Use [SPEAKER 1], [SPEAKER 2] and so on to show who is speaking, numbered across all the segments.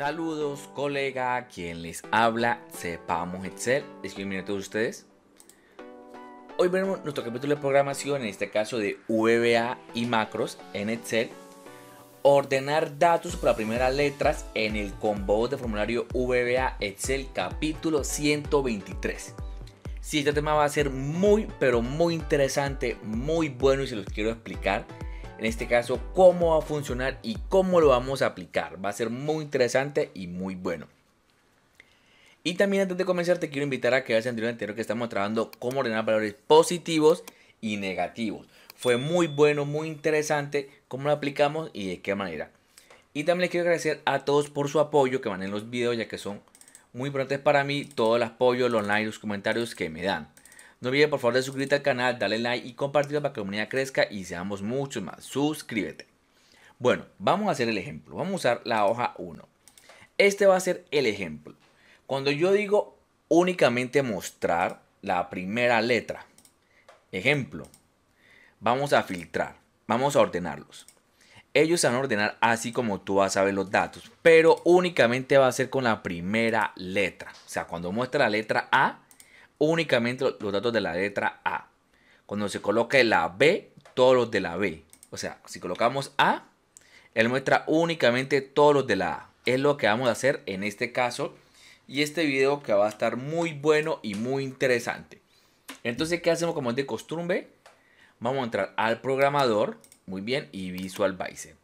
[SPEAKER 1] Saludos, colega, quien les habla, sepamos Excel, es a todos ustedes. Hoy veremos nuestro capítulo de programación, en este caso de VBA y macros en Excel. Ordenar datos por las primeras letras en el combo de formulario VBA Excel capítulo 123. Si este tema va a ser muy, pero muy interesante, muy bueno y se los quiero explicar en este caso cómo va a funcionar y cómo lo vamos a aplicar. Va a ser muy interesante y muy bueno. Y también antes de comenzar te quiero invitar a que veas el video anterior que estamos trabajando cómo ordenar valores positivos y negativos. Fue muy bueno, muy interesante cómo lo aplicamos y de qué manera. Y también les quiero agradecer a todos por su apoyo que van en los videos ya que son muy importantes para mí todo el apoyo, los likes, los comentarios que me dan. No olviden por favor de suscribirte al canal, darle like y compartirlo para que la comunidad crezca y seamos muchos más. Suscríbete. Bueno, vamos a hacer el ejemplo. Vamos a usar la hoja 1. Este va a ser el ejemplo. Cuando yo digo únicamente mostrar la primera letra. Ejemplo. Vamos a filtrar. Vamos a ordenarlos. Ellos van a ordenar así como tú vas a ver los datos. Pero únicamente va a ser con la primera letra. O sea, cuando muestra la letra A, únicamente los datos de la letra A. Cuando se coloque la B, todos los de la B. O sea, si colocamos A, él muestra únicamente todos los de la A. Es lo que vamos a hacer en este caso. Y este video que va a estar muy bueno y muy interesante. Entonces, ¿qué hacemos como es de costumbre? Vamos a entrar al programador. Muy bien. Y Visual Basic.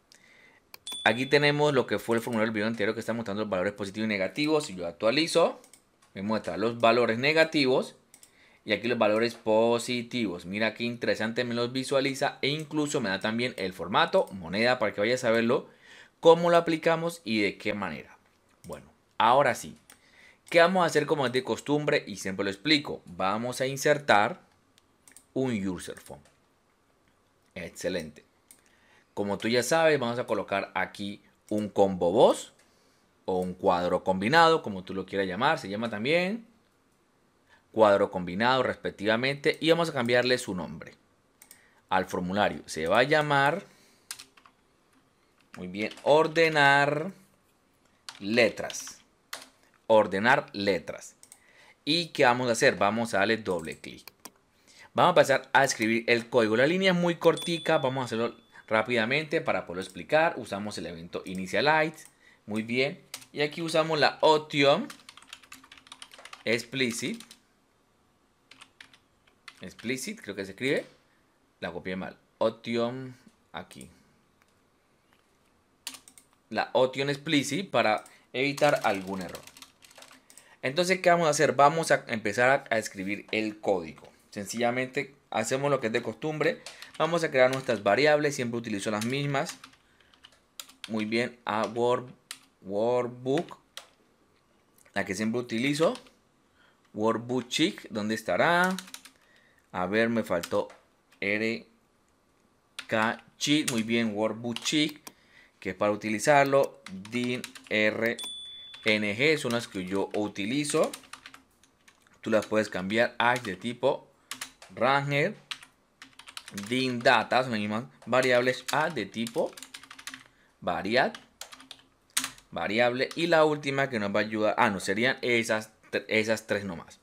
[SPEAKER 1] Aquí tenemos lo que fue el formulario del video anterior que está mostrando los valores positivos y negativos. Si yo actualizo me muestra los valores negativos y aquí los valores positivos. Mira qué interesante, me los visualiza e incluso me da también el formato, moneda, para que vayas a verlo, cómo lo aplicamos y de qué manera. Bueno, ahora sí, ¿qué vamos a hacer como es de costumbre? Y siempre lo explico, vamos a insertar un user Excelente. Como tú ya sabes, vamos a colocar aquí un combo boss o un cuadro combinado, como tú lo quieras llamar, se llama también cuadro combinado respectivamente y vamos a cambiarle su nombre al formulario. Se va a llamar, muy bien, ordenar letras. Ordenar letras. ¿Y qué vamos a hacer? Vamos a darle doble clic. Vamos a pasar a escribir el código. La línea es muy cortica, vamos a hacerlo rápidamente para poderlo explicar. Usamos el evento initialize, muy bien. Y aquí usamos la option explicit. Explicit, creo que se escribe. La copié mal. Option aquí. La option explicit para evitar algún error. Entonces, ¿qué vamos a hacer? Vamos a empezar a, escribir el código. Sencillamente hacemos lo que es de costumbre. Vamos a crear nuestras variables. Siempre utilizo las mismas. Muy bien. A word Workbook, la que siempre utilizo. Workbook Chic, ¿dónde estará? A ver, me faltó RK muy bien, Workbook Chic, que es para utilizarlo. DIN RNG, son las que yo utilizo. Tú las puedes cambiar a de tipo Ranger. DIN Data, son las variables A de tipo Variat variable. Y la última que nos va a ayudar, ah, no, serían esas, esas tres nomás.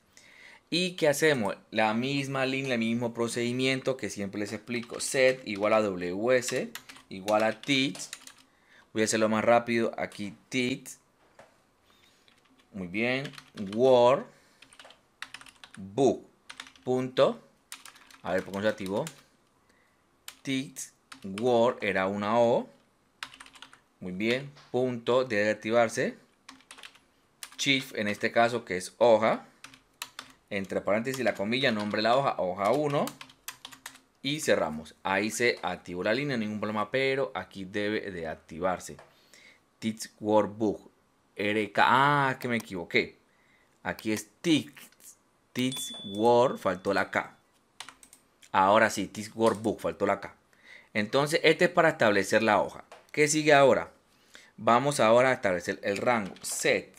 [SPEAKER 1] ¿Y qué hacemos? La misma línea, el mismo procedimiento que siempre les explico. Set igual a ws igual a tit Voy a hacerlo más rápido. Aquí tit Muy bien. Word. Book. Punto. A ver, se activó tit Word era una O. Muy bien. Punto debe activarse. Shift, en este caso que es hoja. Entre paréntesis la comilla, nombre la hoja, hoja 1. Y cerramos. Ahí se activó la línea, ningún problema, pero aquí debe de activarse. Tits Workbook. RK. Ah, que me equivoqué. Aquí es Tits. Tits Word, faltó la K. Ahora sí, word, Workbook, faltó la K. Entonces, este es para establecer la hoja. ¿Qué sigue ahora? Vamos ahora a establecer el rango set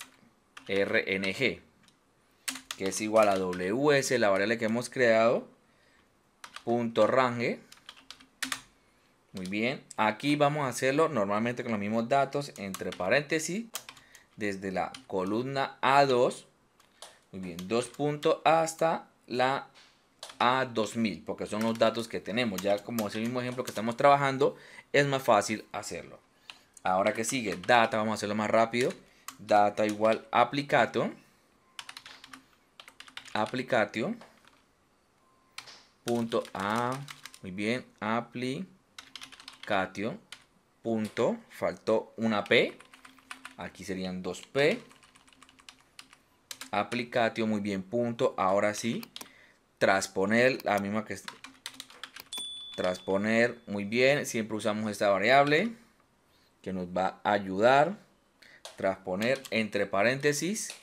[SPEAKER 1] RNG, que es igual a WS, la variable que hemos creado, punto range. Muy bien, aquí vamos a hacerlo normalmente con los mismos datos, entre paréntesis, desde la columna A2, muy bien, dos puntos hasta la A2000, porque son los datos que tenemos. Ya como es el mismo ejemplo que estamos trabajando, es más fácil hacerlo. Ahora que sigue, data, vamos a hacerlo más rápido. Data igual aplicato. Aplicatio. Punto a. Muy bien. Aplicatio. Punto. Faltó una P. Aquí serían dos P. Aplicatio. Muy bien. Punto. Ahora sí. Transponer. La misma que. Transponer. Muy bien. Siempre usamos esta variable que nos va a ayudar. Tras poner entre paréntesis.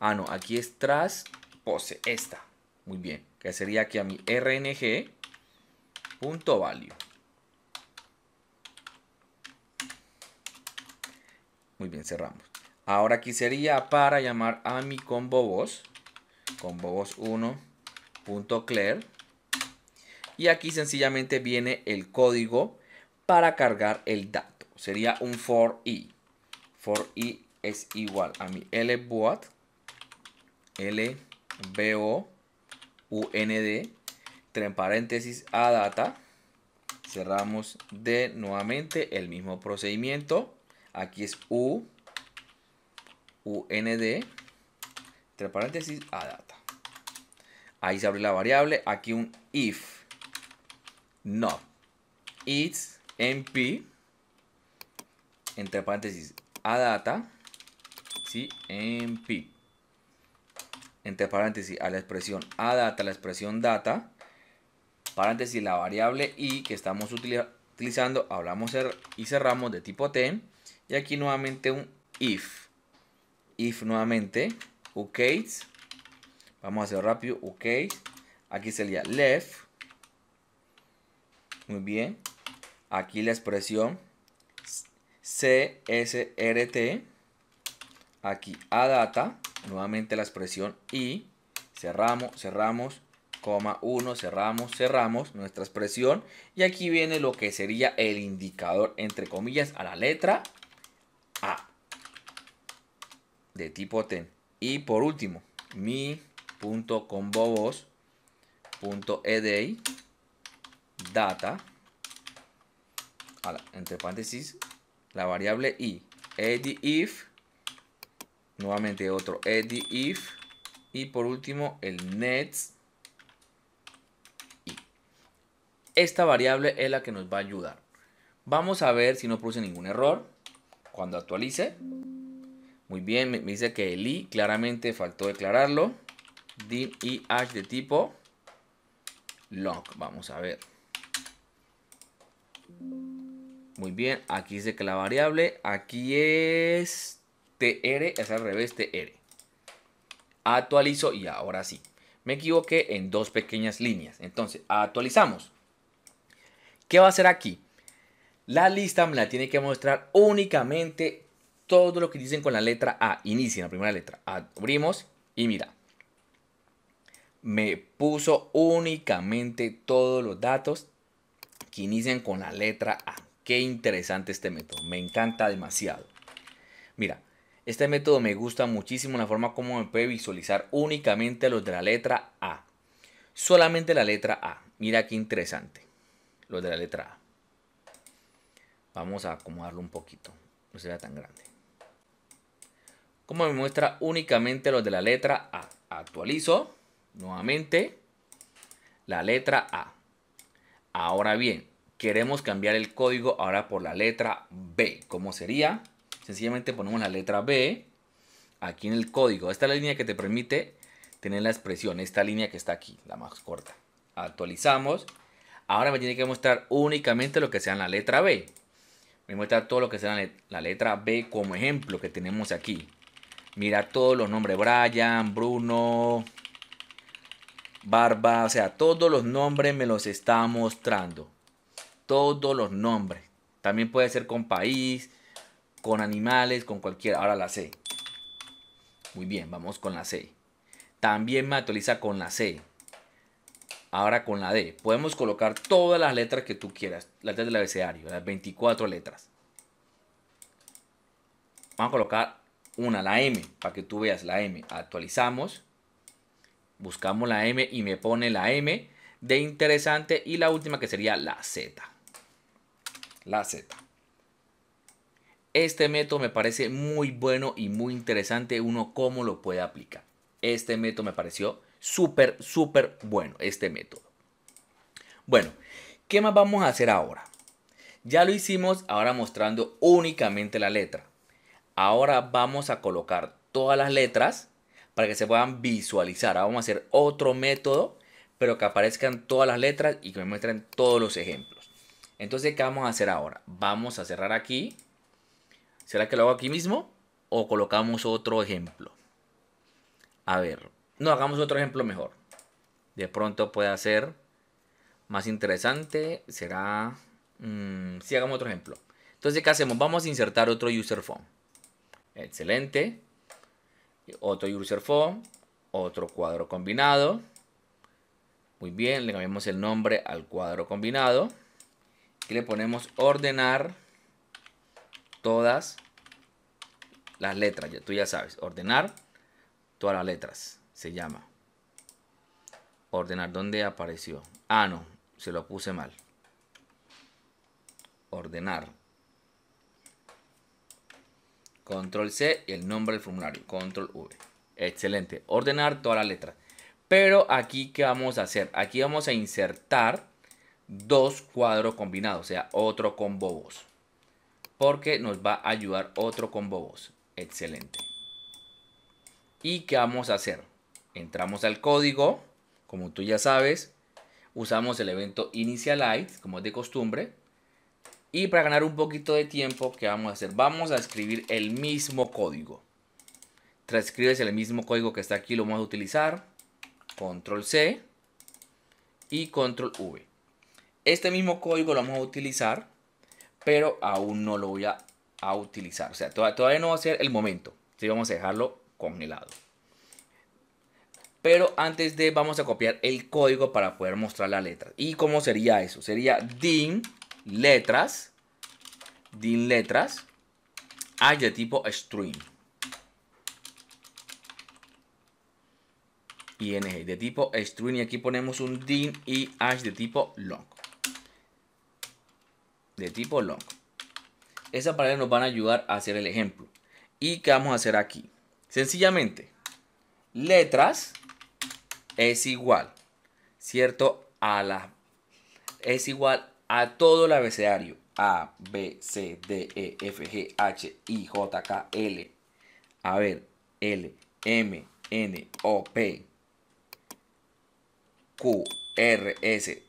[SPEAKER 1] Ah, no, aquí es tras pose. Esta. Muy bien. Que sería aquí a mi rng.value. Punto Muy bien, cerramos. Ahora aquí sería para llamar a mi combo voz. Combo voz 1.clear. Y aquí sencillamente viene el código para cargar el dato sería un for i. For i es igual a mi n d entre paréntesis a data, cerramos de nuevamente el mismo procedimiento. Aquí es u, und, entre paréntesis a data. Ahí se abre la variable, aquí un if, no, it's mp entre paréntesis, data ¿sí? En pi. Entre paréntesis, a la expresión a data, la expresión data, paréntesis, la variable i que estamos utilizando, hablamos y cerramos de tipo t Y aquí nuevamente un if. If nuevamente, ok. Vamos a hacer rápido, ok. Aquí sería left. Muy bien. Aquí la expresión CSRT, aquí a data, nuevamente la expresión i cerramos, cerramos, coma 1, cerramos, cerramos nuestra expresión y aquí viene lo que sería el indicador entre comillas a la letra A de tipo ten. Y por último, mi.combobos.eday data entre paréntesis la variable i. if nuevamente otro if y por último el net i. Esta variable es la que nos va a ayudar. Vamos a ver si no produce ningún error cuando actualice. Muy bien, me dice que el i claramente faltó declararlo. Dim i hash de tipo log, Vamos a ver. Muy bien, aquí dice que la variable, aquí es tr, es al revés tr. Actualizo y ahora sí. Me equivoqué en dos pequeñas líneas. Entonces, actualizamos. ¿Qué va a hacer aquí? La lista me la tiene que mostrar únicamente todo lo que dicen con la letra A. Inicia la primera letra. Abrimos y mira. Me puso únicamente todos los datos que inician con la letra A. Qué interesante este método, me encanta demasiado. Mira, este método me gusta muchísimo la forma como me puede visualizar únicamente los de la letra A. Solamente la letra A. Mira qué interesante. Los de la letra A. Vamos a acomodarlo un poquito. No será tan grande. Como me muestra únicamente los de la letra A. Actualizo nuevamente la letra A. Ahora bien, queremos cambiar el código ahora por la letra B. ¿Cómo sería? Sencillamente ponemos la letra B aquí en el código. Esta es la línea que te permite tener la expresión, esta línea que está aquí, la más corta. Actualizamos. Ahora me tiene que mostrar únicamente lo que sea en la letra B. Me muestra todo lo que sea la letra B como ejemplo que tenemos aquí. Mira todos los nombres, Brian, Bruno, Barba, o sea, todos los nombres me los está mostrando todos los nombres. También puede ser con país, con animales, con cualquiera. Ahora la C. Muy bien, vamos con la C. También me actualiza con la C. Ahora con la D. Podemos colocar todas las letras que tú quieras. Las letras del abecedario, las 24 letras. Vamos a colocar una, la M, para que tú veas la M. Actualizamos. Buscamos la M y me pone la M de interesante y la última que sería la Z la Z. Este método me parece muy bueno y muy interesante uno cómo lo puede aplicar. Este método me pareció súper, súper bueno, este método. Bueno, ¿qué más vamos a hacer ahora? Ya lo hicimos ahora mostrando únicamente la letra. Ahora vamos a colocar todas las letras para que se puedan visualizar. Ahora vamos a hacer otro método, pero que aparezcan todas las letras y que me muestren todos los ejemplos. Entonces, ¿qué vamos a hacer ahora? Vamos a cerrar aquí. ¿Será que lo hago aquí mismo? ¿O colocamos otro ejemplo? A ver, no, hagamos otro ejemplo mejor. De pronto puede ser más interesante. Será... si mm, sí, hagamos otro ejemplo. Entonces, ¿qué hacemos? Vamos a insertar otro user Excelente. Otro user Otro cuadro combinado. Muy bien, le cambiamos el nombre al cuadro combinado le ponemos ordenar todas las letras. Tú ya sabes, ordenar todas las letras. Se llama. Ordenar, ¿dónde apareció? Ah, no, se lo puse mal. Ordenar. Control C y el nombre del formulario. Control V. Excelente. Ordenar todas las letras. Pero aquí, ¿qué vamos a hacer? Aquí vamos a insertar dos cuadros combinados, o sea, otro con bobos. Porque nos va a ayudar otro con bobos. Excelente. ¿Y qué vamos a hacer? Entramos al código, como tú ya sabes. Usamos el evento initialize, como es de costumbre. Y para ganar un poquito de tiempo, ¿qué vamos a hacer? Vamos a escribir el mismo código. Transcribes el mismo código que está aquí, lo vamos a utilizar. Control C y Control V. Este mismo código lo vamos a utilizar, pero aún no lo voy a, utilizar. O sea, todavía, no va a ser el momento. sí, vamos a dejarlo congelado. Pero antes de vamos a copiar el código para poder mostrar la letra. ¿Y cómo sería eso? Sería din letras din letras hay de tipo string ing de tipo string y aquí ponemos un din y hash de tipo long de tipo long. Esas palabras nos van a ayudar a hacer el ejemplo. ¿Y qué vamos a hacer aquí? Sencillamente, letras es igual, ¿cierto? A la, es igual a todo el abecedario. A, B, C, D, E, F, G, H, I, J, K, L. A ver, L, M, N, O, P, Q, R, S,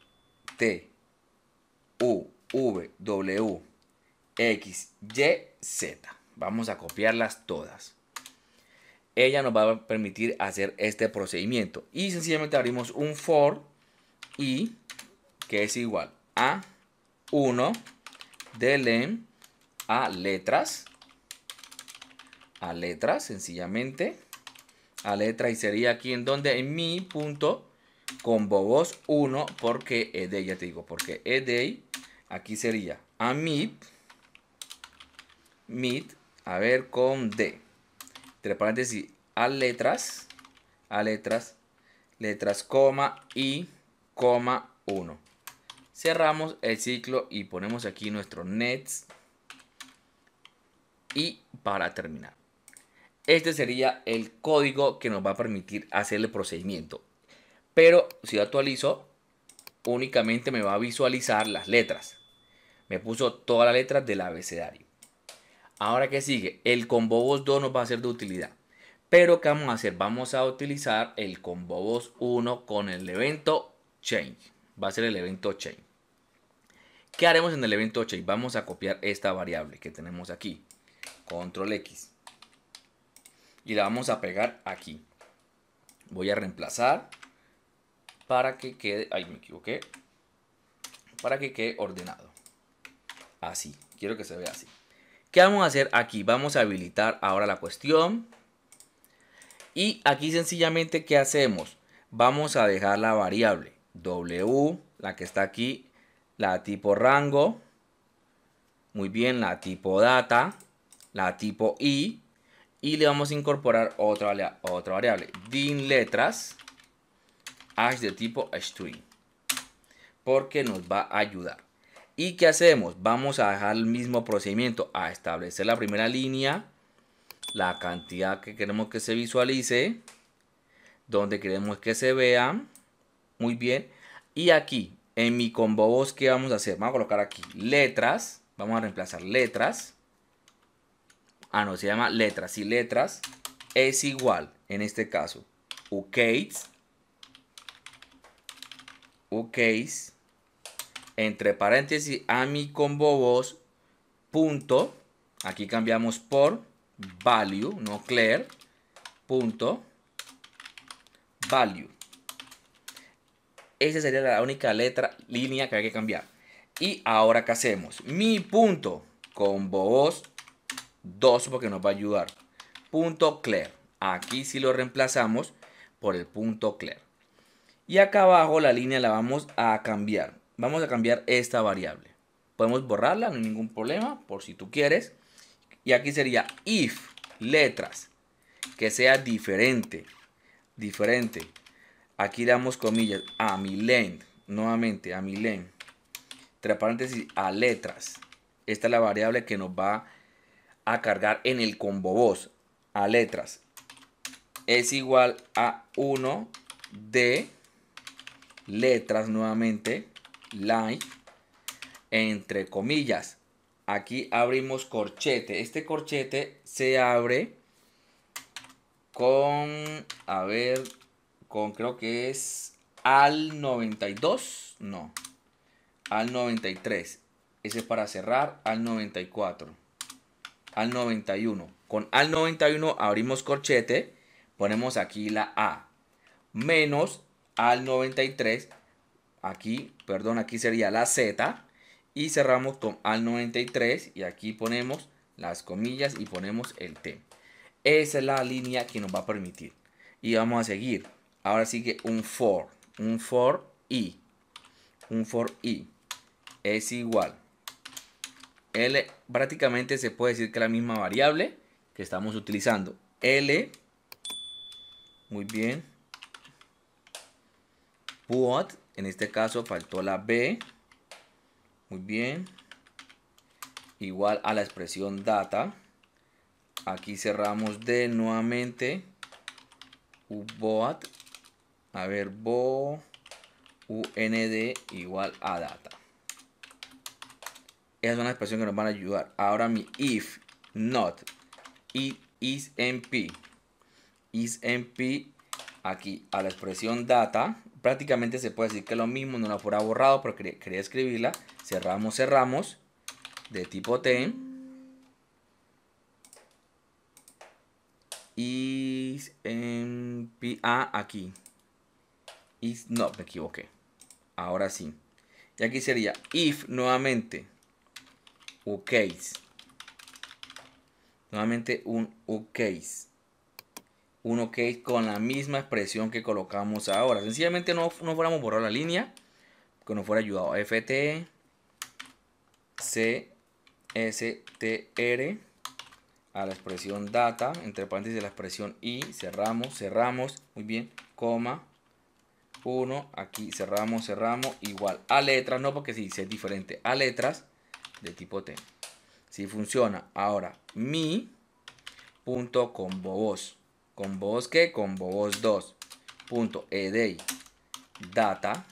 [SPEAKER 1] T, U, V, W, X, Y, Z. Vamos a copiarlas todas. Ella nos va a permitir hacer este procedimiento. Y sencillamente abrimos un for Y. que es igual a 1 len a letras. A letras, sencillamente. A letra y sería aquí en donde en mi punto con bobos. 1 porque es de ella te digo porque es de Aquí sería a mit, a ver, con D. Entre paréntesis, a letras, a letras, letras, coma, y, coma, 1. Cerramos el ciclo y ponemos aquí nuestro nets. Y para terminar. Este sería el código que nos va a permitir hacer el procedimiento. Pero si actualizo, únicamente me va a visualizar las letras. Me puso todas la letra del abecedario. Ahora que sigue, el combo 2 nos va a ser de utilidad. Pero ¿qué vamos a hacer? Vamos a utilizar el combo 1 con el evento change. Va a ser el evento change. ¿Qué haremos en el evento change? Vamos a copiar esta variable que tenemos aquí. Control X. Y la vamos a pegar aquí. Voy a reemplazar para que quede... Ay, me equivoqué. Para que quede ordenado así. Quiero que se vea así. ¿Qué vamos a hacer aquí? Vamos a habilitar ahora la cuestión. Y aquí sencillamente, ¿qué hacemos? Vamos a dejar la variable w, la que está aquí, la tipo rango. Muy bien, la tipo data, la tipo i. Y le vamos a incorporar otra, variable, din letras, hash de tipo string. Porque nos va a ayudar. ¿Y qué hacemos? Vamos a dejar el mismo procedimiento, a establecer la primera línea, la cantidad que queremos que se visualice, donde queremos que se vea, muy bien, y aquí, en mi combo voz, ¿qué vamos a hacer? Vamos a colocar aquí letras, vamos a reemplazar letras, ah no, se llama letras, y letras es igual, en este caso, ukates, ukates, entre paréntesis, a mi con bobos, punto, aquí cambiamos por value, no clear, punto, value. Esa sería la única letra, línea que hay que cambiar. Y ahora, ¿qué hacemos? Mi punto con bobos 2 porque nos va a ayudar. Punto clear. Aquí sí lo reemplazamos por el punto clear. Y acá abajo la línea la vamos a cambiar vamos a cambiar esta variable. Podemos borrarla, no hay ningún problema, por si tú quieres. Y aquí sería if letras, que sea diferente, diferente. Aquí damos comillas a mi len, nuevamente a mi len. Entre paréntesis, a letras. Esta es la variable que nos va a cargar en el combo voz a letras. Es igual a 1 de letras nuevamente line, entre comillas. Aquí abrimos corchete. Este corchete se abre con, a ver, con creo que es al 92, no, al 93. Ese es para cerrar al 94, al 91. Con al 91 abrimos corchete, ponemos aquí la A, menos al 93 aquí, perdón, aquí sería la Z y cerramos con al 93 y aquí ponemos las comillas y ponemos el T. Esa es la línea que nos va a permitir. Y vamos a seguir. Ahora sigue un for, un for i, un for i es igual. L prácticamente se puede decir que es la misma variable que estamos utilizando. L, muy bien, what en este caso faltó la B. Muy bien. Igual a la expresión data. Aquí cerramos de nuevamente. UBOAT. A ver, BO. UND igual a data. es una expresión que nos van a ayudar. Ahora mi if, not, y is mp. Is mp aquí a la expresión data prácticamente se puede decir que lo mismo, no la fuera borrado, pero quería, escribirla. Cerramos, cerramos, de tipo T. Y en em, ah, aquí. Y no, me equivoqué. Ahora sí. Y aquí sería if nuevamente. Ucase. Nuevamente un Ucase un OK con la misma expresión que colocamos ahora. Sencillamente no, no fuéramos borrar la línea, que nos fuera ayudado. FT, r a la expresión data, entre paréntesis la expresión y, cerramos, cerramos, muy bien, coma, 1, aquí cerramos, cerramos, igual a letras, no porque si sí, es diferente, a letras de tipo T. Si funciona, ahora mi punto con bosque con bobos 2 punto e data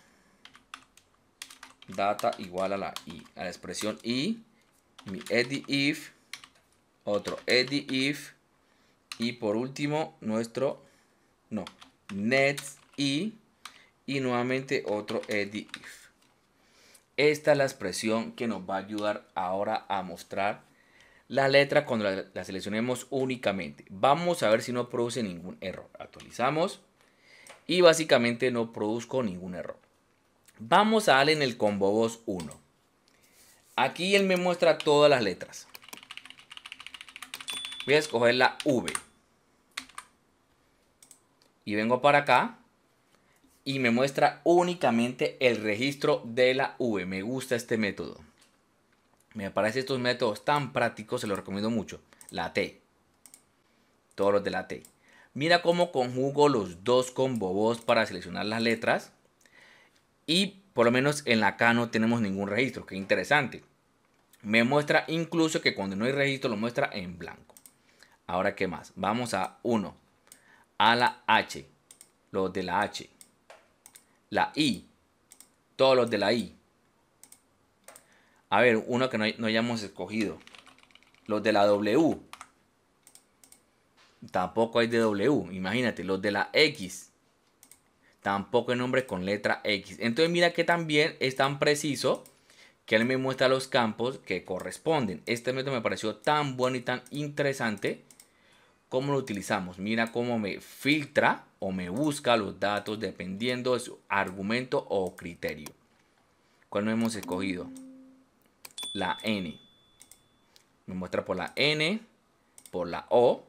[SPEAKER 1] data igual a la a la expresión i mi edit if otro edit if y por último nuestro no Net i y nuevamente otro edit if esta es la expresión que nos va a ayudar ahora a mostrar la letra cuando la, seleccionemos únicamente. Vamos a ver si no produce ningún error. Actualizamos y básicamente no produzco ningún error. Vamos a darle en el combo voz 1. Aquí él me muestra todas las letras. Voy a escoger la V. Y vengo para acá. Y me muestra únicamente el registro de la V. Me gusta este método. Me parece estos métodos tan prácticos, se los recomiendo mucho. La T. Todos los de la T. Mira cómo conjugo los dos con bobos para seleccionar las letras. Y por lo menos en la K no tenemos ningún registro. Qué interesante. Me muestra incluso que cuando no hay registro lo muestra en blanco. Ahora, ¿qué más? Vamos a 1. A la H. Los de la H. La I. Todos los de la I. A ver, uno que no, hayamos escogido. Los de la W. Tampoco hay de W. Imagínate, los de la X. Tampoco hay nombre con letra X. Entonces mira que también es tan preciso que él me muestra los campos que corresponden. Este método me pareció tan bueno y tan interesante. ¿Cómo lo utilizamos? Mira cómo me filtra o me busca los datos dependiendo de su argumento o criterio. ¿Cuál no hemos escogido? la N. Me muestra por la N, por la O.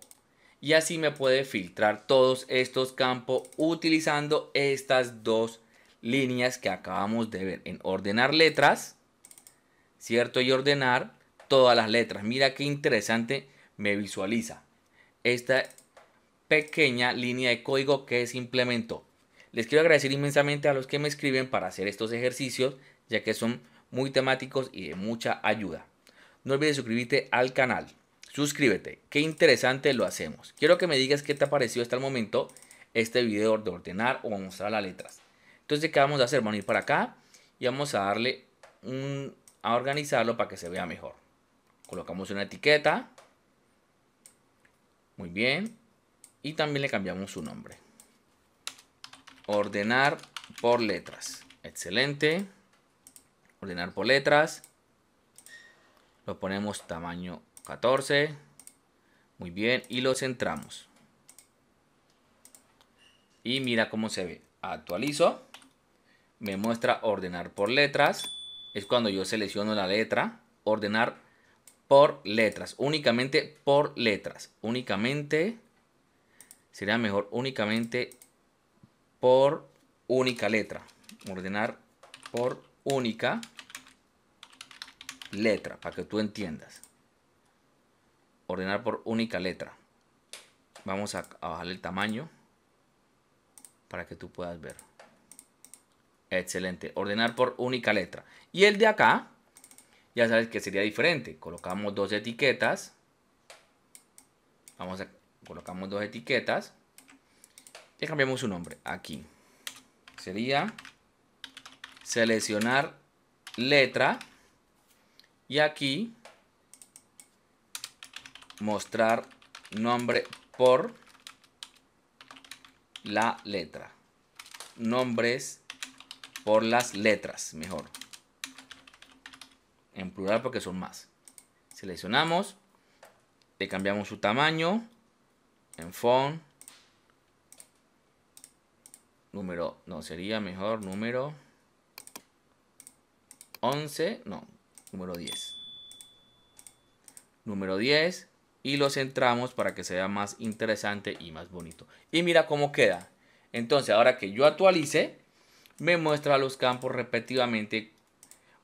[SPEAKER 1] Y así me puede filtrar todos estos campos utilizando estas dos líneas que acabamos de ver en ordenar letras, ¿cierto? Y ordenar todas las letras. Mira qué interesante me visualiza esta pequeña línea de código que se implementó. Les quiero agradecer inmensamente a los que me escriben para hacer estos ejercicios, ya que son muy temáticos y de mucha ayuda. No olvides suscribirte al canal. Suscríbete, qué interesante lo hacemos. Quiero que me digas qué te ha parecido hasta el momento este video de ordenar o mostrar las letras. Entonces, ¿qué vamos a hacer? Vamos a ir para acá y vamos a darle a organizarlo para que se vea mejor. Colocamos una etiqueta. Muy bien. Y también le cambiamos su nombre. Ordenar por letras. Excelente ordenar por letras. Lo ponemos tamaño 14. Muy bien, y lo centramos. Y mira cómo se ve. Actualizo. Me muestra ordenar por letras. Es cuando yo selecciono la letra. Ordenar por letras. Únicamente por letras. Únicamente. Sería mejor únicamente por única letra. Ordenar por única letra, para que tú entiendas. Ordenar por única letra. Vamos a, bajar bajarle el tamaño para que tú puedas ver. Excelente. Ordenar por única letra. Y el de acá, ya sabes que sería diferente. Colocamos dos etiquetas. Vamos a colocamos dos etiquetas. Y cambiamos su nombre aquí. Sería seleccionar letra y aquí mostrar nombre por la letra. Nombres por las letras, mejor. En plural porque son más. Seleccionamos, le cambiamos su tamaño en font. Número, no, sería mejor número 11, no, número 10. Número 10 y lo centramos para que sea más interesante y más bonito. Y mira cómo queda. Entonces, ahora que yo actualice, me muestra los campos repetitivamente,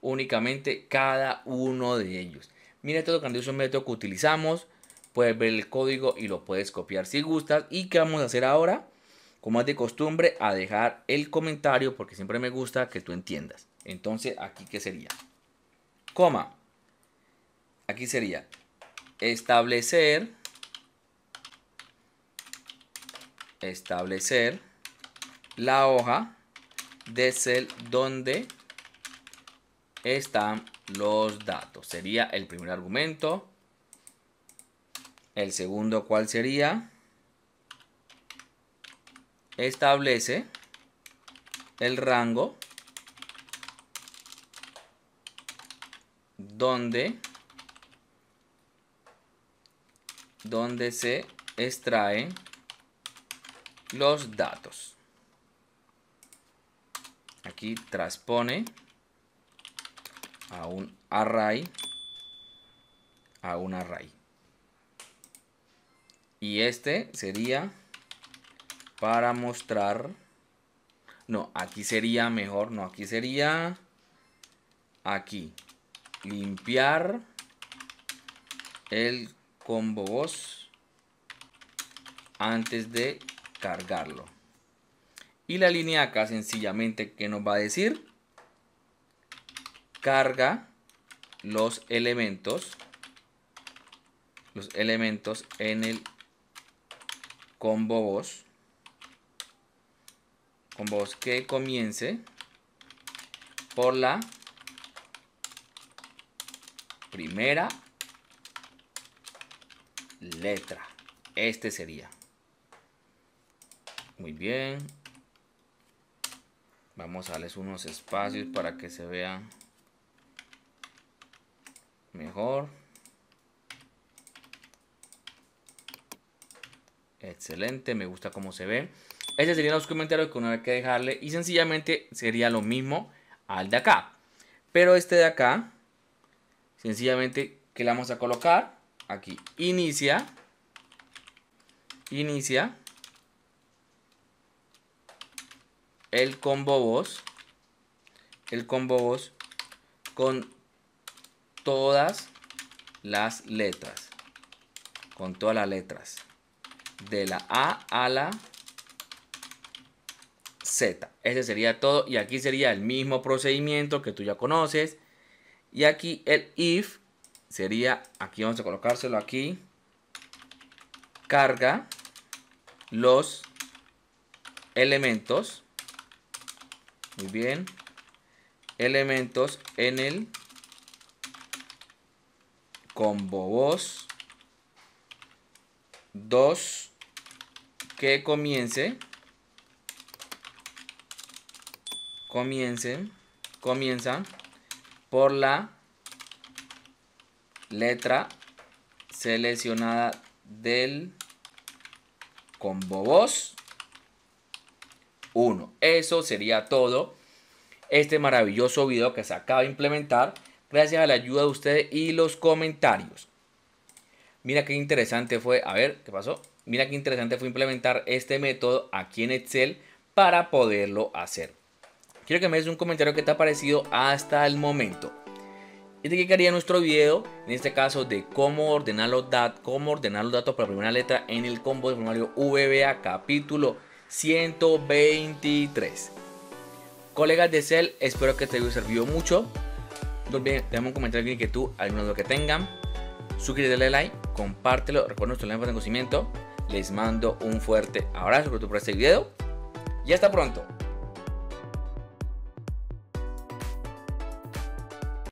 [SPEAKER 1] únicamente cada uno de ellos. Mira todo un método que utilizamos. Puedes ver el código y lo puedes copiar si gustas. ¿Y qué vamos a hacer ahora? Como es de costumbre, a dejar el comentario porque siempre me gusta que tú entiendas. Entonces, aquí qué sería? Coma. Aquí sería establecer establecer la hoja de cel donde están los datos. Sería el primer argumento. El segundo, ¿cuál sería? Establece el rango donde, se extraen los datos. Aquí transpone a un array, a un array. Y este sería para mostrar, no, aquí sería mejor, no, aquí sería aquí limpiar el combo boss antes de cargarlo. Y la línea acá sencillamente que nos va a decir carga los elementos los elementos en el combo boss combo voz que comience por la primera letra. Este sería. Muy bien. Vamos a darles unos espacios para que se vean mejor. Excelente, me gusta cómo se ve. Ese sería los comentarios que uno hay que dejarle y sencillamente sería lo mismo al de acá. Pero este de acá sencillamente que la vamos a colocar aquí. Inicia. Inicia. El combo voz. El combo voz con todas las letras. Con todas las letras. De la A a la Z. Ese sería todo. Y aquí sería el mismo procedimiento que tú ya conoces. Y aquí el if sería, aquí vamos a colocárselo aquí, carga los elementos, muy bien, elementos en el combo voz 2 que comience comience comienzan por la letra seleccionada del combo voz 1. Eso sería todo este maravilloso video que se acaba de implementar gracias a la ayuda de ustedes y los comentarios. Mira qué interesante fue, a ver, ¿qué pasó? Mira qué interesante fue implementar este método aquí en Excel para poderlo hacer quiero que me des un comentario que te ha parecido hasta el momento. Y de qué quería nuestro video, en este caso de cómo ordenar los datos, cómo ordenar los datos para la primera letra en el combo de formulario VBA capítulo 123. Colegas de Cell, espero que te haya servido mucho. No olviden déjame un comentario que tú, alguna duda que tengan. Suscríbete, dale like, compártelo, recuerda nuestro lenguaje de conocimiento. Les mando un fuerte abrazo por este video y hasta pronto.